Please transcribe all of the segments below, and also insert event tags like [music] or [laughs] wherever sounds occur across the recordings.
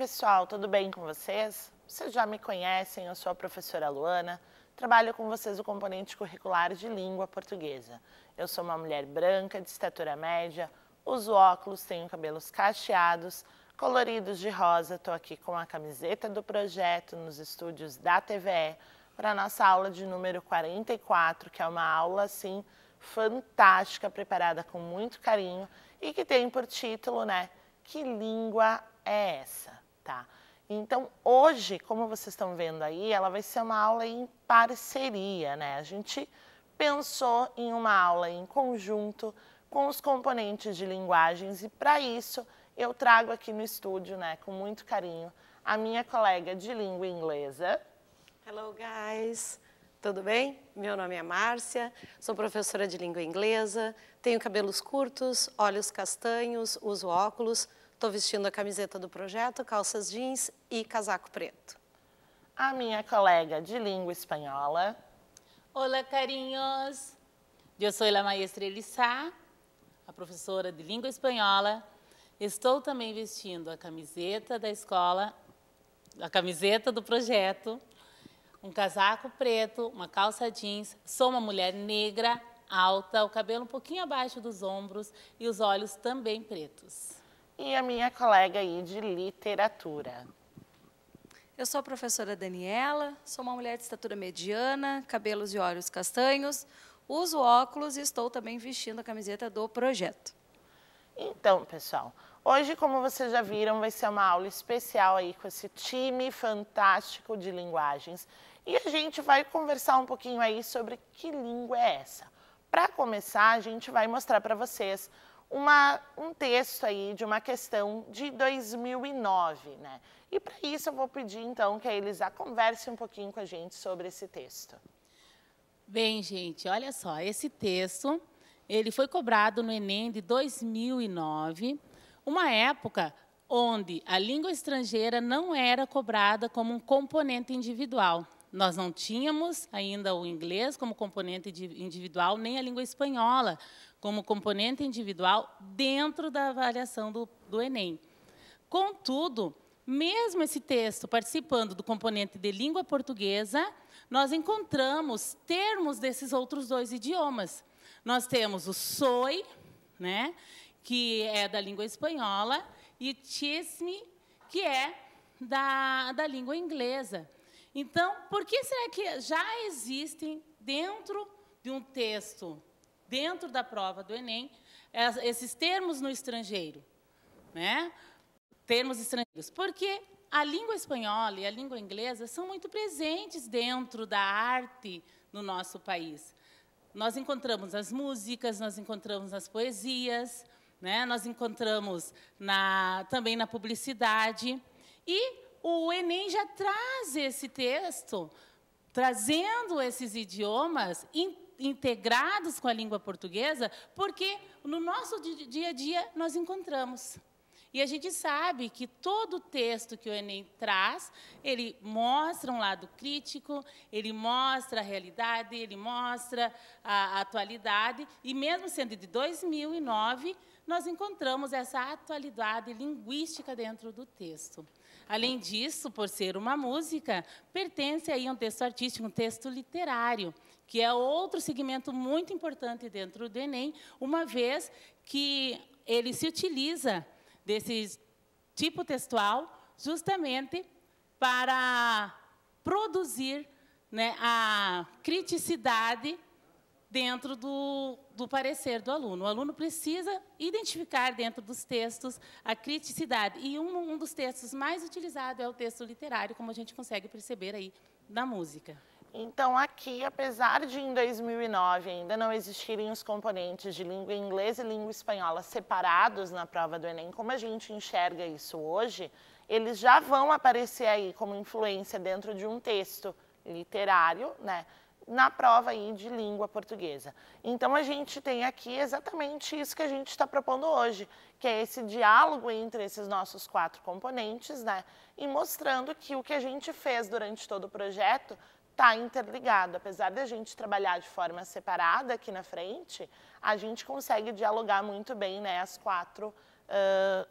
pessoal, tudo bem com vocês? Vocês já me conhecem, eu sou a professora Luana, trabalho com vocês o componente curricular de língua portuguesa. Eu sou uma mulher branca, de estatura média, uso óculos, tenho cabelos cacheados, coloridos de rosa, estou aqui com a camiseta do projeto nos estúdios da TVE para a nossa aula de número 44, que é uma aula, assim, fantástica, preparada com muito carinho e que tem por título, né, Que Língua é Essa? tá? Então, hoje, como vocês estão vendo aí, ela vai ser uma aula em parceria, né? A gente pensou em uma aula em conjunto com os componentes de linguagens e, para isso, eu trago aqui no estúdio, né, com muito carinho, a minha colega de língua inglesa. Hello, guys! Tudo bem? Meu nome é Márcia, sou professora de língua inglesa, tenho cabelos curtos, olhos castanhos, uso óculos, Estou vestindo a camiseta do projeto, calças jeans e casaco preto. A minha colega de língua espanhola. Olá, carinhos. Eu sou a maestra Elissá, a professora de língua espanhola. Estou também vestindo a camiseta da escola, a camiseta do projeto, um casaco preto, uma calça jeans. Sou uma mulher negra, alta, o cabelo um pouquinho abaixo dos ombros e os olhos também pretos e a minha colega aí de literatura. Eu sou a professora Daniela, sou uma mulher de estatura mediana, cabelos e olhos castanhos, uso óculos e estou também vestindo a camiseta do projeto. Então, pessoal, hoje, como vocês já viram, vai ser uma aula especial aí com esse time fantástico de linguagens. E a gente vai conversar um pouquinho aí sobre que língua é essa. Para começar, a gente vai mostrar para vocês uma, um texto aí de uma questão de 2009, né? E para isso eu vou pedir então que a Elisa converse um pouquinho com a gente sobre esse texto. Bem, gente, olha só, esse texto, ele foi cobrado no ENEM de 2009, uma época onde a língua estrangeira não era cobrada como um componente individual. Nós não tínhamos ainda o inglês como componente individual, nem a língua espanhola como componente individual dentro da avaliação do, do Enem. Contudo, mesmo esse texto participando do componente de língua portuguesa, nós encontramos termos desses outros dois idiomas. Nós temos o soy, né, que é da língua espanhola, e chisme, que é da, da língua inglesa. Então, por que será que já existem dentro de um texto, dentro da prova do Enem, esses termos no estrangeiro? Né? Termos estrangeiros. Porque a língua espanhola e a língua inglesa são muito presentes dentro da arte no nosso país. Nós encontramos nas músicas, nós encontramos nas poesias, né? nós encontramos na, também na publicidade. E o Enem já traz esse texto, trazendo esses idiomas in, integrados com a língua portuguesa, porque no nosso dia a dia nós encontramos. E a gente sabe que todo texto que o Enem traz, ele mostra um lado crítico, ele mostra a realidade, ele mostra a, a atualidade, e mesmo sendo de 2009, nós encontramos essa atualidade linguística dentro do texto. Além disso, por ser uma música, pertence aí a um texto artístico, um texto literário, que é outro segmento muito importante dentro do Enem, uma vez que ele se utiliza desse tipo textual justamente para produzir né, a criticidade dentro do, do, parecer do aluno. O aluno precisa identificar dentro dos textos a criticidade. E um, um dos textos mais utilizados é o texto literário, como a gente consegue perceber aí na música. Então, aqui, apesar de em 2009 ainda não existirem os componentes de língua inglesa e língua espanhola separados na prova do Enem, como a gente enxerga isso hoje, eles já vão aparecer aí como influência dentro de um texto literário, né? na prova aí de língua portuguesa. Então a gente tem aqui exatamente isso que a gente está propondo hoje, que é esse diálogo entre esses nossos quatro componentes, né? E mostrando que o que a gente fez durante todo o projeto está interligado. Apesar de a gente trabalhar de forma separada aqui na frente, a gente consegue dialogar muito bem, né? As quatro,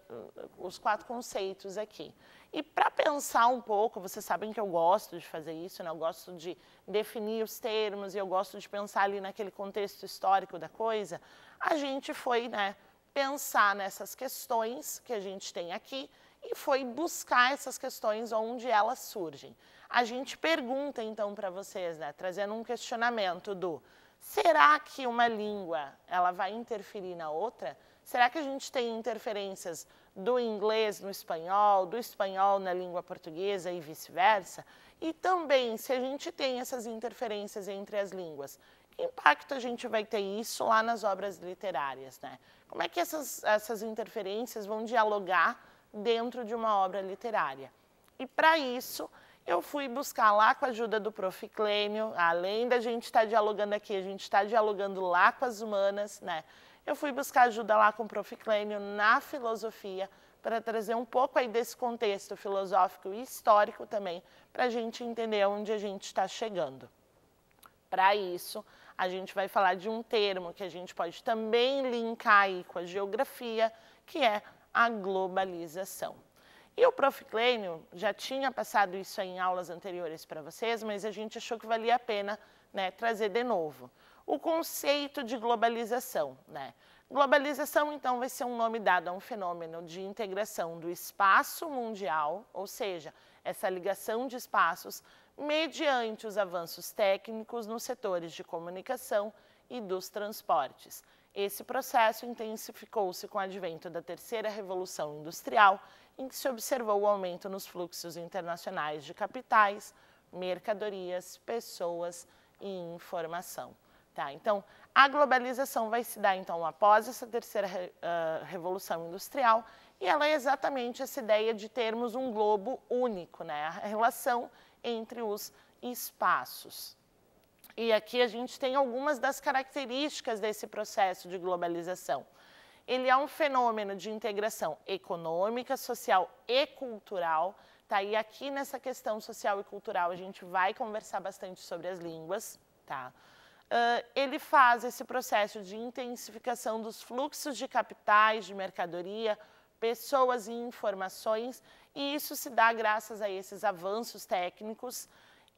uh, os quatro conceitos aqui. E para pensar um pouco, vocês sabem que eu gosto de fazer isso, né? eu gosto de definir os termos e eu gosto de pensar ali naquele contexto histórico da coisa, a gente foi né, pensar nessas questões que a gente tem aqui e foi buscar essas questões onde elas surgem. A gente pergunta então para vocês, né, trazendo um questionamento do será que uma língua ela vai interferir na outra? Será que a gente tem interferências do inglês no espanhol, do espanhol na língua portuguesa e vice-versa. E também, se a gente tem essas interferências entre as línguas, que impacto a gente vai ter isso lá nas obras literárias, né? Como é que essas, essas interferências vão dialogar dentro de uma obra literária? E para isso, eu fui buscar lá com a ajuda do prof. Clênio, além da gente estar tá dialogando aqui, a gente está dialogando lá com as humanas, né? eu fui buscar ajuda lá com o Prof. Clênio na filosofia para trazer um pouco aí desse contexto filosófico e histórico também para a gente entender onde a gente está chegando. Para isso, a gente vai falar de um termo que a gente pode também linkar aí com a geografia, que é a globalização. E o Prof. Clênio já tinha passado isso em aulas anteriores para vocês, mas a gente achou que valia a pena né, trazer de novo o conceito de globalização. Né? Globalização, então, vai ser um nome dado a um fenômeno de integração do espaço mundial, ou seja, essa ligação de espaços mediante os avanços técnicos nos setores de comunicação e dos transportes. Esse processo intensificou-se com o advento da terceira revolução industrial, em que se observou o aumento nos fluxos internacionais de capitais, mercadorias, pessoas e informação. Tá, então, a globalização vai se dar, então, após essa terceira uh, revolução industrial, e ela é exatamente essa ideia de termos um globo único, né? a relação entre os espaços. E aqui a gente tem algumas das características desse processo de globalização. Ele é um fenômeno de integração econômica, social e cultural. Tá? E aqui nessa questão social e cultural a gente vai conversar bastante sobre as línguas. Tá? Uh, ele faz esse processo de intensificação dos fluxos de capitais, de mercadoria, pessoas e informações, e isso se dá graças a esses avanços técnicos.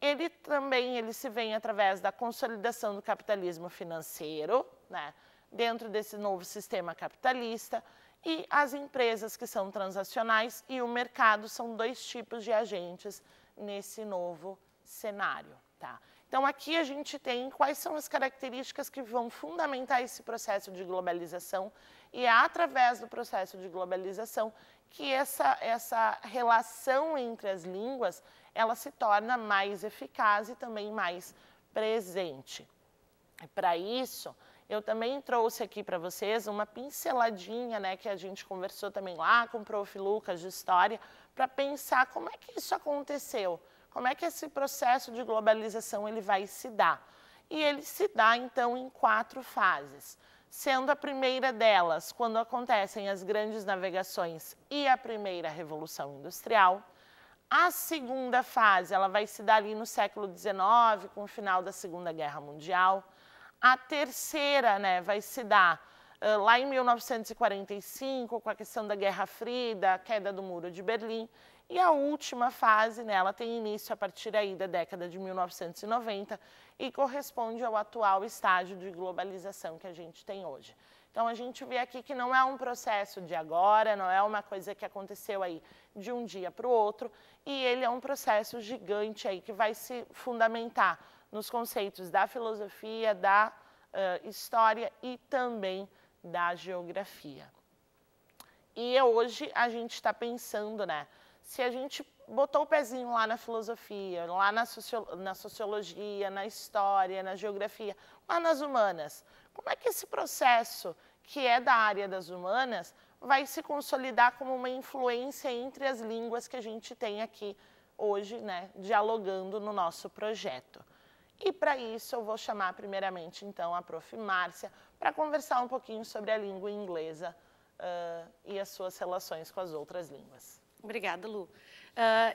Ele também ele se vem através da consolidação do capitalismo financeiro, né, dentro desse novo sistema capitalista, e as empresas que são transacionais e o mercado são dois tipos de agentes nesse novo cenário. Tá? Então, aqui a gente tem quais são as características que vão fundamentar esse processo de globalização, e é através do processo de globalização que essa, essa relação entre as línguas ela se torna mais eficaz e também mais presente. Para isso, eu também trouxe aqui para vocês uma pinceladinha, né, que a gente conversou também lá com o prof. Lucas de História, para pensar como é que isso aconteceu como é que esse processo de globalização ele vai se dar? E ele se dá, então, em quatro fases, sendo a primeira delas quando acontecem as grandes navegações e a primeira Revolução Industrial. A segunda fase, ela vai se dar ali no século XIX, com o final da Segunda Guerra Mundial. A terceira, né, vai se dar ah, lá em 1945, com a questão da Guerra Fria, a queda do Muro de Berlim. E a última fase, né, ela tem início a partir aí da década de 1990 e corresponde ao atual estágio de globalização que a gente tem hoje. Então a gente vê aqui que não é um processo de agora, não é uma coisa que aconteceu aí de um dia para o outro, e ele é um processo gigante aí que vai se fundamentar nos conceitos da filosofia, da uh, história e também da geografia. E hoje a gente está pensando, né? Se a gente botou o pezinho lá na filosofia, lá na, sociolo na sociologia, na história, na geografia, lá nas humanas, como é que esse processo que é da área das humanas vai se consolidar como uma influência entre as línguas que a gente tem aqui hoje, né, dialogando no nosso projeto. E para isso eu vou chamar primeiramente então a prof. Márcia para conversar um pouquinho sobre a língua inglesa uh, e as suas relações com as outras línguas. Obrigada, Lu. Uh,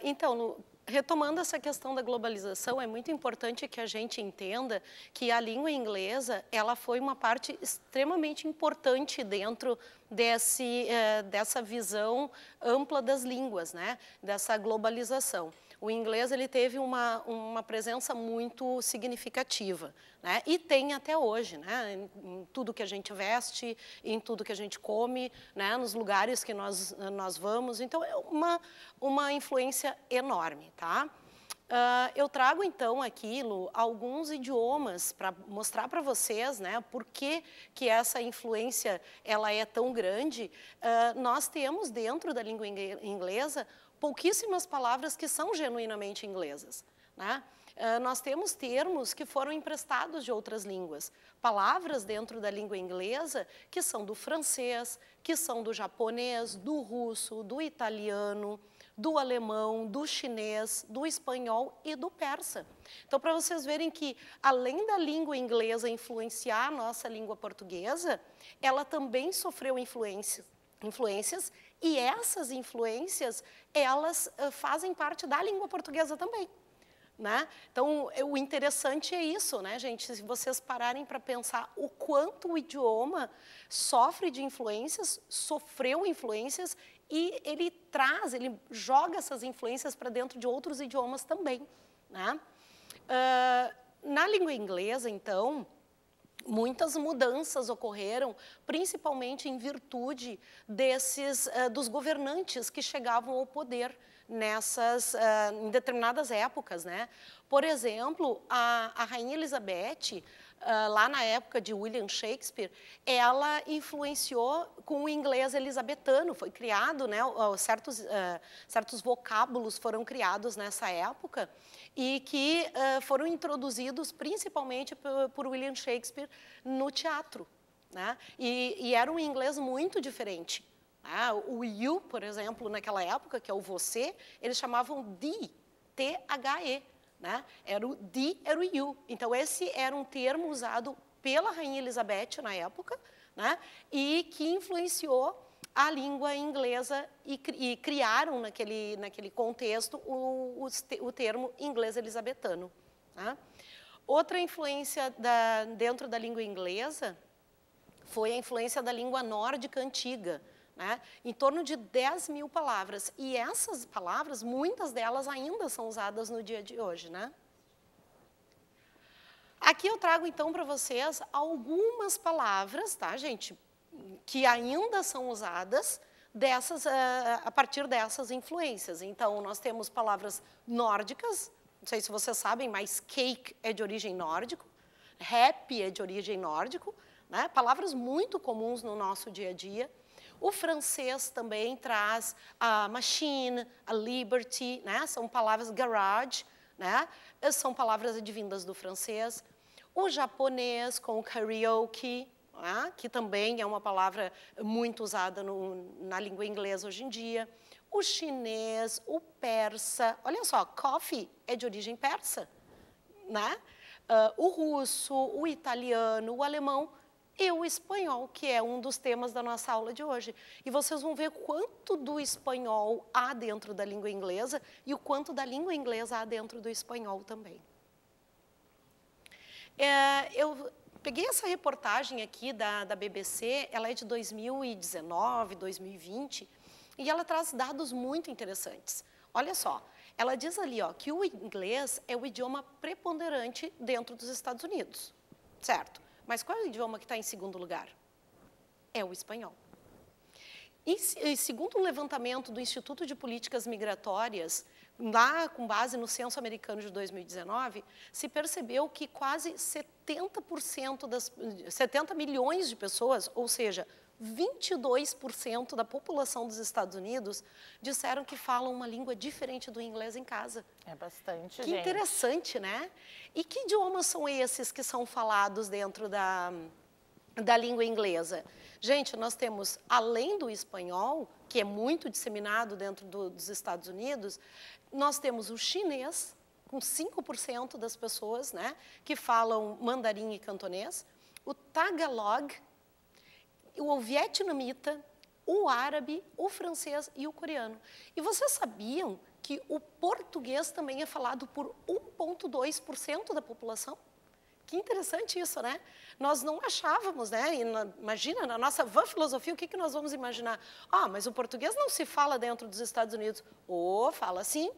então, Lu, retomando essa questão da globalização, é muito importante que a gente entenda que a língua inglesa ela foi uma parte extremamente importante dentro desse, eh, dessa visão ampla das línguas, né? dessa globalização o inglês ele teve uma, uma presença muito significativa, né? E tem até hoje, né? Em, em, tudo que a gente veste, em tudo que a gente come, né? Nos lugares que nós nós vamos, então é uma uma influência enorme, tá? Uh, eu trago então aqui alguns idiomas para mostrar para vocês, né, por que, que essa influência ela é tão grande. Uh, nós temos dentro da língua inglesa pouquíssimas palavras que são genuinamente inglesas. Né? Eh, nós temos termos que foram emprestados de outras línguas, palavras dentro da língua inglesa que são do francês, que são do japonês, do russo, do italiano, do alemão, do chinês, do espanhol e do persa. Então, para vocês verem que, além da língua inglesa influenciar a nossa língua portuguesa, ela também sofreu influência influências, e essas influências, elas eh, fazem parte da língua portuguesa também. Né? Então, eh, o interessante é isso, né, gente? Se vocês pararem para pensar o quanto o idioma sofre de influências, sofreu influências e ele traz, ele joga essas influências para dentro de outros idiomas também. Né? Uh, na língua inglesa, então, muitas mudanças ocorreram, principalmente em virtude desses uh, dos governantes que chegavam ao poder nessas uh, em determinadas épocas, né? Por exemplo, a, a rainha Elizabeth ah, lá na época de William Shakespeare, ela influenciou com o inglês elisabetano, foi criado, né, certos, uh, certos vocábulos foram criados nessa época e que uh, foram introduzidos principalmente por, por William Shakespeare no teatro. Né? E, e era um inglês muito diferente. Né? O you, por exemplo, naquela época, que é o você, eles chamavam de T-H-E, né? Era o de, era o you. Então, esse era um termo usado pela Rainha Elizabeth na época né? e que influenciou a língua inglesa e, e criaram naquele, naquele contexto o, o, o termo inglês elisabetano. Né? Outra influência da, dentro da língua inglesa foi a influência da língua nórdica antiga, né? em torno de 10 mil palavras. E essas palavras, muitas delas ainda são usadas no dia de hoje. Né? Aqui eu trago, então, para vocês algumas palavras, tá, gente? Que ainda são usadas dessas, eh, a partir dessas influências. Então, nós temos palavras nórdicas, não sei se vocês sabem, mas cake é de origem nórdico, rap é de origem nórdico, né? palavras muito comuns no nosso dia a dia. O francês também traz a machine, a liberty, né? São palavras garage, né? São palavras advindas do francês. O japonês com o karaoke, né? que também é uma palavra muito usada no, na língua inglesa hoje em dia. O chinês, o persa. Olha só, coffee é de origem persa, né? Uh, o russo, o italiano, o alemão e o espanhol, que é um dos temas da nossa aula de hoje. E vocês vão ver quanto do espanhol há dentro da língua inglesa e o quanto da língua inglesa há dentro do espanhol também. É, eu peguei essa reportagem aqui da, da BBC, ela é de 2019, 2020, e ela traz dados muito interessantes. Olha só, ela diz ali ó, que o inglês é o idioma preponderante dentro dos Estados Unidos, certo? Mas qual é o idioma que está em segundo lugar? É o espanhol. E, segundo um levantamento do Instituto de Políticas Migratórias, lá com base no Censo Americano de 2019, se percebeu que quase 70% das 70 milhões de pessoas, ou seja, 22% da população dos Estados Unidos disseram que falam uma língua diferente do inglês em casa. É bastante, Que gente. interessante, né? E que idiomas são esses que são falados dentro da, da língua inglesa? Gente, nós temos, além do espanhol, que é muito disseminado dentro do, dos Estados Unidos, nós temos o chinês, com 5% das pessoas né, que falam mandarim e cantonês, o tagalog, o vietnamita, o árabe, o francês e o coreano. E vocês sabiam que o português também é falado por 1,2% da população? Que interessante isso, né? Nós não achávamos, né? Imagina, na nossa van filosofia, o que, que nós vamos imaginar? Ah, mas o português não se fala dentro dos Estados Unidos. oh, fala sim,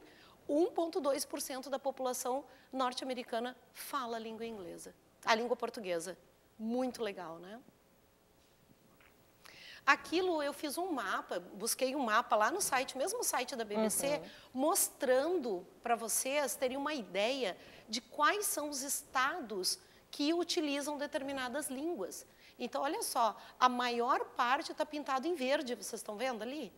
1,2% da população norte-americana fala a língua inglesa, a língua portuguesa. Muito legal, né? Aquilo eu fiz um mapa, busquei um mapa lá no site, mesmo site da BBC, uhum. mostrando para vocês terem uma ideia de quais são os estados que utilizam determinadas línguas. Então, olha só, a maior parte está pintado em verde, vocês estão vendo ali?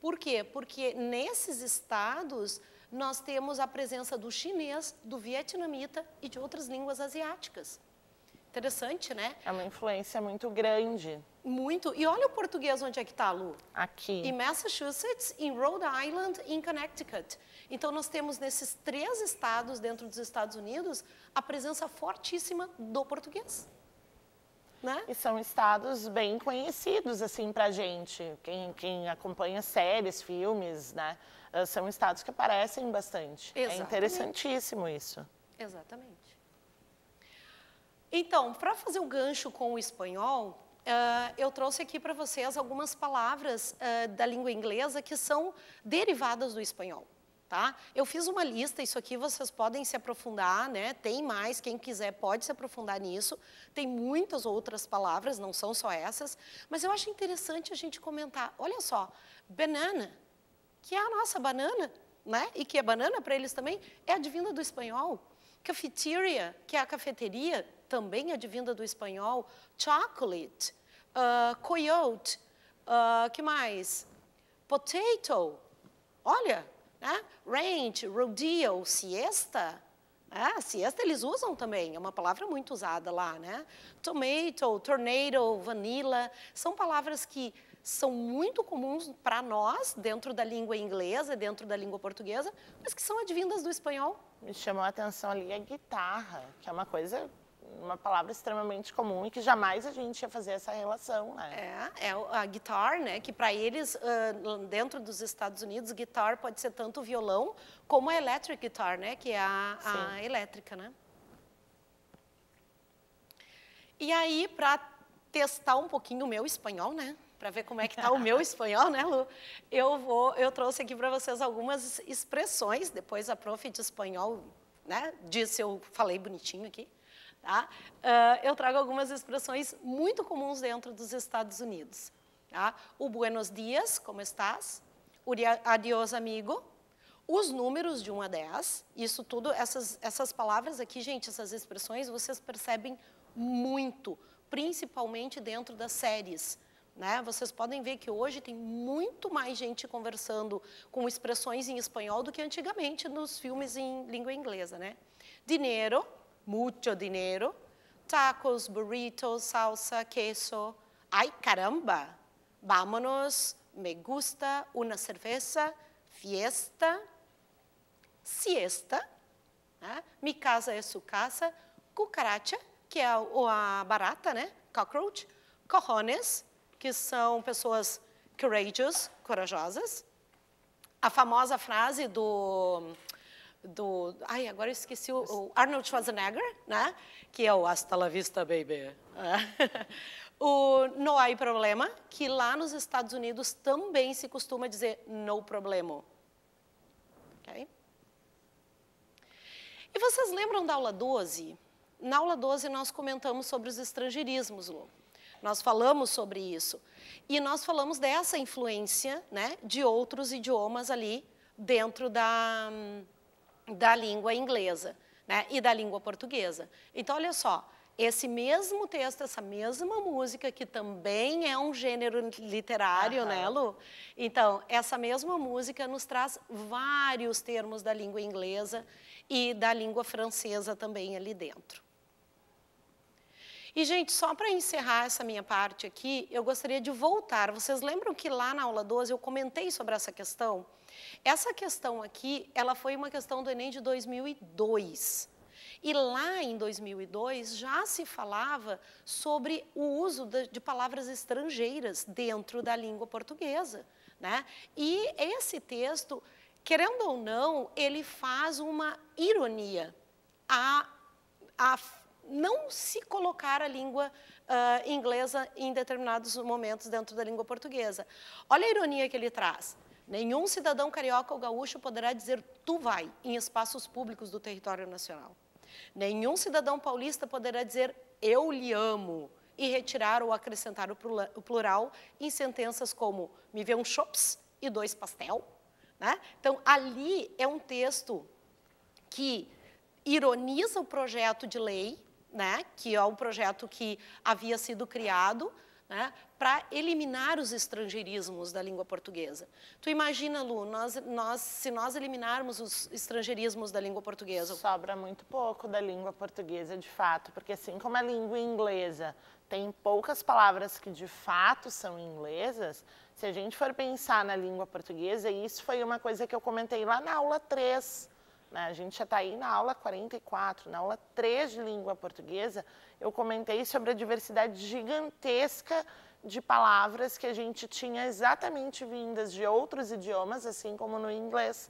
Por quê? Porque nesses estados nós temos a presença do chinês, do vietnamita e de outras línguas asiáticas. Interessante, né? É uma influência muito grande. Muito. E olha o português onde é que está, Lu. Aqui. Em Massachusetts, em Rhode Island e em Connecticut. Então, nós temos nesses três estados, dentro dos Estados Unidos, a presença fortíssima do português. Né? E são estados bem conhecidos, assim, pra gente. Quem, quem acompanha séries, filmes, né? Ah, são estados que aparecem bastante. É Exatamente. É interessantíssimo isso. Exatamente. Então, para fazer o gancho com o espanhol, Uh, eu trouxe aqui para vocês algumas palavras uh, da língua inglesa que são derivadas do espanhol. Tá? Eu fiz uma lista, isso aqui vocês podem se aprofundar, né? tem mais, quem quiser pode se aprofundar nisso. Tem muitas outras palavras, não são só essas, mas eu acho interessante a gente comentar. Olha só, banana, que é a nossa banana, né? e que é banana para eles também, é advinda do espanhol. Cafeteria, que é a cafeteria, também advinda do espanhol, chocolate, uh, coyote, uh, que mais? Potato, olha, né? ranch, rodeo, siesta, é, siesta eles usam também, é uma palavra muito usada lá, né? Tomato, tornado, vanilla, são palavras que são muito comuns para nós, dentro da língua inglesa, dentro da língua portuguesa, mas que são advindas do espanhol. Me chamou a atenção ali a guitarra, que é uma coisa uma palavra extremamente comum e que jamais a gente ia fazer essa relação, né? É, é a guitar, né? Que para eles, uh, dentro dos Estados Unidos, guitar pode ser tanto violão como a electric guitar, né? Que é a, a elétrica, né? E aí, para testar um pouquinho o meu espanhol, né? Para ver como é que está o meu [laughs] espanhol, né, Lu? Eu vou, eu trouxe aqui para vocês algumas expressões. Depois a prof de espanhol, né? Disse, eu falei bonitinho aqui. Tá? Uh, eu trago algumas expressões muito comuns dentro dos Estados Unidos. Tá? O buenos dias, como estás? O adiós, amigo. Os números de 1 a 10, isso tudo, essas, essas palavras aqui, gente, essas expressões, vocês percebem muito, principalmente dentro das séries. Né? Vocês podem ver que hoje tem muito mais gente conversando com expressões em espanhol do que antigamente nos filmes em língua inglesa. Né? Dinheiro, muito dinheiro. Tacos, burritos, salsa, queso. Ai, caramba! Vámonos, me gusta, uma cerveja, fiesta, siesta. Né? Mi casa é sua casa. Cucaracha, que é a barata, né? Cockroach. Cojones, que são pessoas courageous, corajosas. A famosa frase do do. Ai, agora eu esqueci o, o Arnold Schwarzenegger, né? Que é o Hasta la Vista Baby. [laughs] o No Hay Problema, que lá nos Estados Unidos também se costuma dizer No Problemo. Okay? E vocês lembram da aula 12? Na aula 12 nós comentamos sobre os estrangeirismos, Lu. Nós falamos sobre isso. E nós falamos dessa influência né, de outros idiomas ali dentro da, hum, da língua inglesa né, e da língua portuguesa. Então, olha só, esse mesmo texto, essa mesma música, que também é um gênero literário, né, Lu? Então, essa mesma música nos traz vários termos da língua inglesa e da língua francesa também ali dentro. E, gente, só para encerrar essa minha parte aqui, eu gostaria de voltar. Vocês lembram que lá na aula 12 eu comentei sobre essa questão? Essa questão aqui, ela foi uma questão do Enem de 2002. E lá em 2002 já se falava sobre o uso de palavras estrangeiras dentro da língua portuguesa. Né? E esse texto, querendo ou não, ele faz uma ironia a, a não se colocar a língua uh, inglesa em determinados momentos dentro da língua portuguesa. Olha a ironia que ele traz. Nenhum cidadão carioca ou gaúcho poderá dizer tu vai em espaços públicos do território nacional. Nenhum cidadão paulista poderá dizer eu lhe amo e retirar ou acrescentar o plural em sentenças como me vê um chops e dois pastel. Né? Então, ali é um texto que ironiza o projeto de lei, né? que é um projeto que havia sido criado né, para eliminar os estrangeirismos da língua portuguesa. Tu imagina, Lu, nós, nós, se nós eliminarmos os estrangeirismos da língua portuguesa... Sobra muito pouco da língua portuguesa, de fato, porque assim como a língua inglesa tem poucas palavras que de fato são inglesas, se a gente for pensar na língua portuguesa, e isso foi uma coisa que eu comentei lá na aula 3 né? A gente já está aí na aula 44, na aula 3 de língua portuguesa, eu comentei sobre a diversidade gigantesca de palavras que a gente tinha exatamente vindas de outros idiomas, assim como no inglês.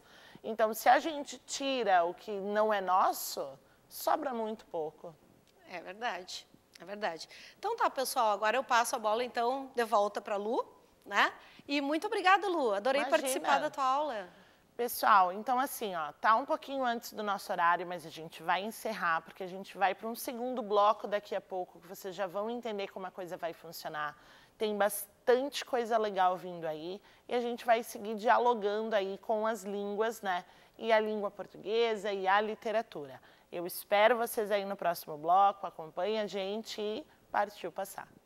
Então, se a gente tira o que não é nosso, sobra muito pouco. É verdade, é verdade. Então tá, pessoal, agora eu passo a bola então de volta para a Lu, né? E muito obrigada, Lu. Adorei Imagina. participar da tua aula. Pessoal, então assim, ó, tá um pouquinho antes do nosso horário, mas a gente vai encerrar porque a gente vai para um segundo bloco daqui a pouco, que vocês já vão entender como a coisa vai funcionar. Tem bastante coisa legal vindo aí e a gente vai seguir dialogando aí com as línguas, né? E a língua portuguesa e a literatura. Eu espero vocês aí no próximo bloco, acompanhe a gente e partiu passar.